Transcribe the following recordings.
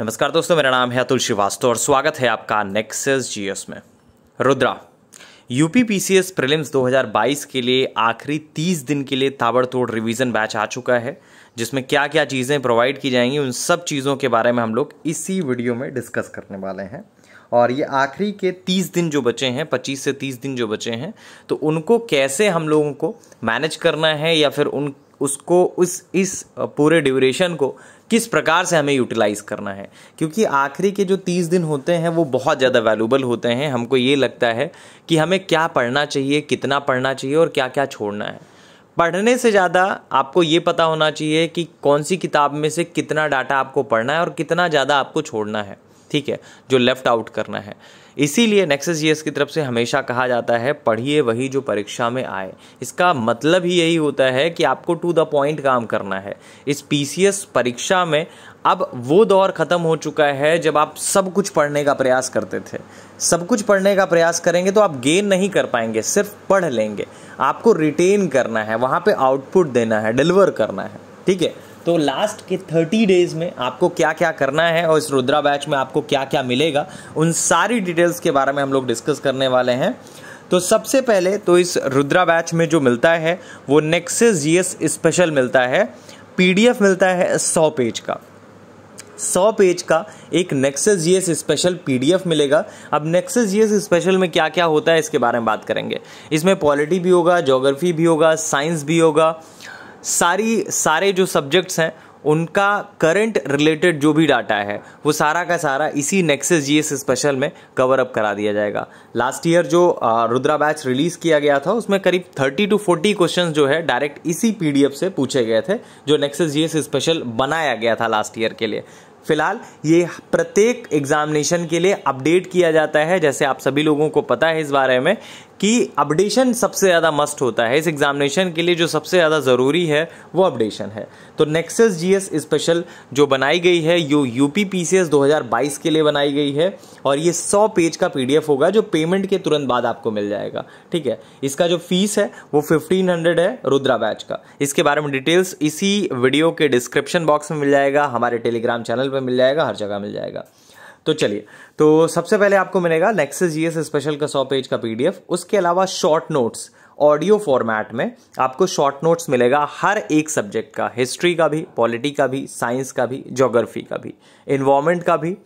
नमस्कार दोस्तों मेरा नाम है अतुल श्रीवास्तव और स्वागत है आपका नेक्सेस जीएस में रुद्रा यूपी पीसीएस प्रीलिम्स 2022 के लिए आखिरी 30 दिन के लिए ताबड़तोड़ रिवीजन बैच आ चुका है जिसमें क्या क्या चीज़ें प्रोवाइड की जाएंगी उन सब चीज़ों के बारे में हम लोग इसी वीडियो में डिस्कस करने वाले हैं और ये आखिरी के 30 दिन जो बचे हैं 25 से 30 दिन जो बचे हैं तो उनको कैसे हम लोगों को मैनेज करना है या फिर उन उसको उस इस पूरे ड्यूरेशन को किस प्रकार से हमें यूटिलाइज़ करना है क्योंकि आखिरी के जो तीस दिन होते हैं वो बहुत ज़्यादा वैल्यूबल होते हैं हमको ये लगता है कि हमें क्या पढ़ना चाहिए कितना पढ़ना चाहिए और क्या क्या छोड़ना है पढ़ने से ज़्यादा आपको ये पता होना चाहिए कि कौन सी किताब में से कितना डाटा आपको पढ़ना है और कितना ज़्यादा आपको छोड़ना है ठीक है जो लेफ्ट आउट करना है इसीलिए नेक्सेस जीएस की तरफ से हमेशा कहा जाता है पढ़िए वही जो परीक्षा में आए इसका मतलब ही यही होता है कि आपको टू द पॉइंट काम करना है इस पीसीएस परीक्षा में अब वो दौर ख़त्म हो चुका है जब आप सब कुछ पढ़ने का प्रयास करते थे सब कुछ पढ़ने का प्रयास करेंगे तो आप गेन नहीं कर पाएंगे सिर्फ पढ़ लेंगे आपको रिटेन करना है वहाँ पे आउटपुट देना है डिलीवर करना है ठीक है तो लास्ट के थर्टी डेज में आपको क्या क्या करना है और इस रुद्रा बैच में आपको क्या क्या मिलेगा उन सारी डिटेल्स के बारे में हम लोग डिस्कस करने वाले हैं तो सबसे पहले तो इस रुद्रा बैच में जो मिलता है वो नेक्सेस जी स्पेशल मिलता है पी मिलता है सौ पेज का सौ पेज का एक नेक्सेस जी स्पेशल पी मिलेगा अब नेक्सेस जी स्पेशल में क्या क्या होता है इसके बारे में बात करेंगे इसमें पॉलिटी भी होगा जोग्राफी भी होगा साइंस भी होगा सारी सारे जो सब्जेक्ट्स हैं उनका करंट रिलेटेड जो भी डाटा है वो सारा का सारा इसी नेक्सेस जीएस स्पेशल में कवर अप करा दिया जाएगा लास्ट ईयर जो रुद्रा बैच रिलीज़ किया गया था उसमें करीब 30 टू 40 क्वेश्चंस जो है डायरेक्ट इसी पीडीएफ से पूछे गए थे जो नेक्सेस जीएस स्पेशल बनाया गया था लास्ट ईयर के लिए फिलहाल ये प्रत्येक एग्जामिनेशन के लिए अपडेट किया जाता है जैसे आप सभी लोगों को पता है इस बारे में कि अपडेशन सबसे ज़्यादा मस्ट होता है इस एग्जामिनेशन के लिए जो सबसे ज़्यादा ज़रूरी है वो अपडेशन है तो नेक्सेस जीएस स्पेशल जो बनाई गई है U U P P C S दो हज़ार बाईस के लिए बनाई गई है और ये सौ पेज का पी डी एफ होगा जो पेमेंट के तुरंत बाद आपको मिल जाएगा ठीक है इसका जो फीस है वो फिफ्टीन हंड्रेड है रुद्रा बैच का इसके बारे में डिटेल्स इसी वीडियो के डिस्क्रिप्शन बॉक्स में मिल जाएगा हमारे टेलीग्राम चैनल पर मिल जाएगा हर जगह मिल जाएगा तो चलिए तो सबसे पहले आपको मिलेगा नेक्सेस जीएस स्पेशल का सौ पेज का पीडीएफ उसके अलावा शॉर्ट नोट्स ऑडियो फॉर्मेट में आपको शॉर्ट नोट्स मिलेगा हर एक सब्जेक्ट का हिस्ट्री का भी पॉलिटी का भी साइंस का भी जोग्राफी का भी इन्वामेंट का भी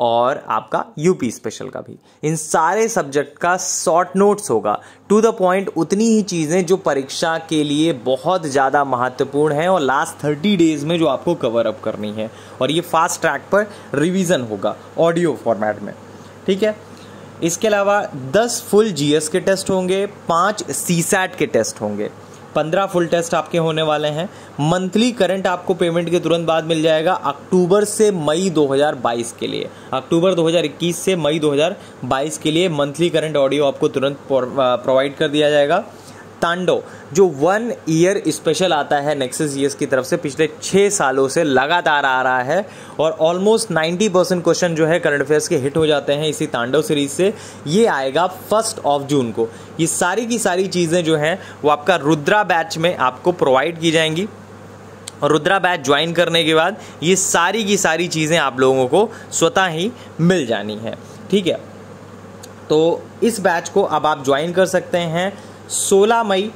और आपका यूपी स्पेशल का भी इन सारे सब्जेक्ट का शॉर्ट नोट्स होगा टू द पॉइंट उतनी ही चीज़ें जो परीक्षा के लिए बहुत ज़्यादा महत्वपूर्ण हैं और लास्ट थर्टी डेज में जो आपको कवर अप करनी है और ये फास्ट ट्रैक पर रिवीजन होगा ऑडियो फॉर्मेट में ठीक है इसके अलावा दस फुल जीएस के टेस्ट होंगे पाँच सी के टेस्ट होंगे पंद्रह फुल टेस्ट आपके होने वाले हैं मंथली करंट आपको पेमेंट के तुरंत बाद मिल जाएगा अक्टूबर से मई 2022 के लिए अक्टूबर 2021 से मई 2022 के लिए मंथली करंट ऑडियो आपको तुरंत प्रोवाइड कर दिया जाएगा तांडो जो वन ईयर स्पेशल आता है नेक्सस ईयर्स की तरफ से पिछले छः सालों से लगातार आ रहा है और ऑलमोस्ट नाइन्टी परसेंट क्वेश्चन जो है करंट अफेयर्स के हिट हो जाते हैं इसी तांडव सीरीज से ये आएगा फर्स्ट ऑफ जून को ये सारी की सारी चीज़ें जो हैं वो आपका रुद्रा बैच में आपको प्रोवाइड की जाएंगी और रुद्रा बैच ज्वाइन करने के बाद ये सारी की सारी चीज़ें आप लोगों को स्वतः ही मिल जानी है ठीक है तो इस बैच को अब आप ज्वाइन कर सकते हैं 16 मई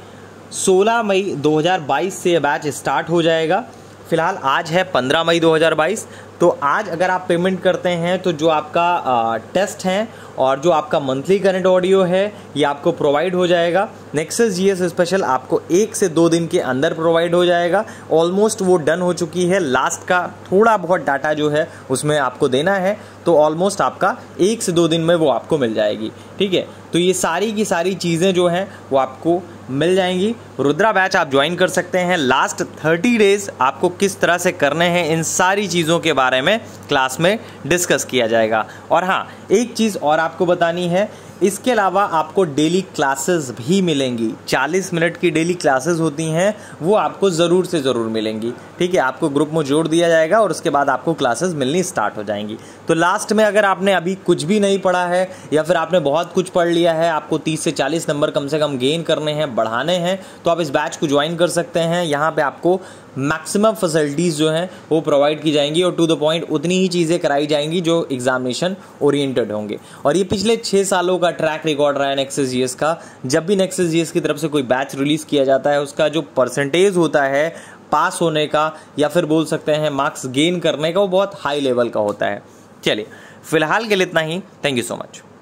16 मई 2022 से यह बैच स्टार्ट हो जाएगा फ़िलहाल आज है 15 मई 2022 तो आज अगर आप पेमेंट करते हैं तो जो आपका आ, टेस्ट है और जो आपका मंथली करंट ऑडियो है ये आपको प्रोवाइड हो जाएगा नेक्सस जी एस स्पेशल आपको एक से दो दिन के अंदर प्रोवाइड हो जाएगा ऑलमोस्ट वो डन हो चुकी है लास्ट का थोड़ा बहुत डाटा जो है उसमें आपको देना है तो ऑलमोस्ट आपका एक से दो दिन में वो आपको मिल जाएगी ठीक है तो ये सारी की सारी चीज़ें जो हैं वो आपको मिल जाएंगी रुद्रा बैच आप ज्वाइन कर सकते हैं लास्ट थर्टी डेज आपको किस तरह से करने हैं इन सारी चीज़ों के बारे में क्लास में डिस्कस किया जाएगा और हाँ एक चीज़ और आपको बतानी है इसके अलावा आपको डेली क्लासेस भी मिलेंगी 40 मिनट की डेली क्लासेस होती हैं वो आपको ज़रूर से ज़रूर मिलेंगी ठीक है आपको ग्रुप में जोड़ दिया जाएगा और उसके बाद आपको क्लासेस मिलनी स्टार्ट हो जाएंगी तो लास्ट में अगर आपने अभी कुछ भी नहीं पढ़ा है या फिर आपने बहुत कुछ पढ़ लिया है आपको तीस से चालीस नंबर कम से कम गेन करने हैं बढ़ाने हैं तो आप इस बैच को ज्वाइन कर सकते हैं यहाँ पर आपको मैक्सिमम फैसिलिटीज़ जो हैं वो प्रोवाइड की जाएंगी और टू द पॉइंट उतनी ही चीज़ें कराई जाएंगी जो एग्जामिनेशन ओरिएंटेड होंगे और ये पिछले छः सालों का ट्रैक रिकॉर्ड रहा है नेक्सेस जी का जब भी नेक्सेस जी की तरफ से कोई बैच रिलीज़ किया जाता है उसका जो परसेंटेज होता है पास होने का या फिर बोल सकते हैं मार्क्स गेन करने का वो बहुत हाई लेवल का होता है चलिए फिलहाल के लिए इतना ही थैंक यू सो मच